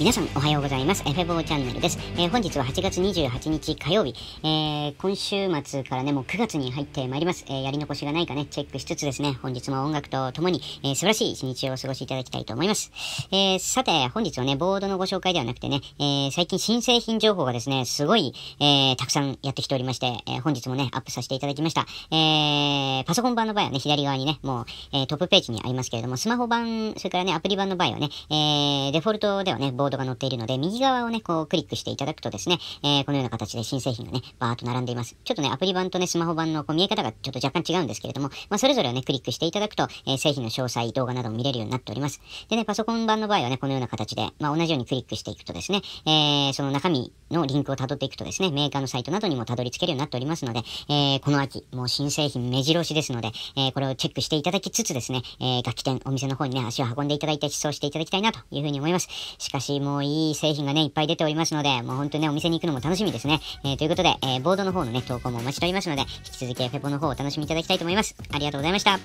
皆さんおはようございます。エェボーチャンネルです。えー、本日は8月28日火曜日、えー、今週末からね、もう9月に入ってまいります。えー、やり残しがないかね、チェックしつつですね、本日も音楽とともに、えー、素晴らしい一日をお過ごしいただきたいと思います。えさて、本日はね、ボードのご紹介ではなくてね、え最近新製品情報がですね、すごい、えたくさんやってきておりまして、え本日もね、アップさせていただきました。えパソコン版の場合はね、左側にね、もう、えトップページにありますけれども、スマホ版、それからね、アプリ版の場合はね、えデフォルトではね、ボードードが載っているので、右側をね、こうクリックしていただくとですね、えー、このような形で新製品がね、バーっと並んでいます。ちょっとね、アプリ版とね、スマホ版のこう見え方がちょっと若干違うんですけれども、まあ、それぞれをね、クリックしていただくと、えー、製品の詳細、動画なども見れるようになっております。でね、パソコン版の場合はね、このような形で、まあ、同じようにクリックしていくとですね、えー、その中身のリンクを辿っていくとですね、メーカーのサイトなどにもたどり着けるようになっておりますので、えー、この秋、もう新製品目白押しですので、えー、これをチェックしていただきつつですね、えー、楽器店、お店の方にね、足を運んでいただいて、試走していただきたいなというふうに思います。しかし、もういい製品がね、いっぱい出ておりますので、もう本当にね、お店に行くのも楽しみですね。えー、ということで、えー、ボードの方のね、投稿もお待ちしておりますので、引き続きフェポの方をお楽しみいただきたいと思います。ありがとうございました。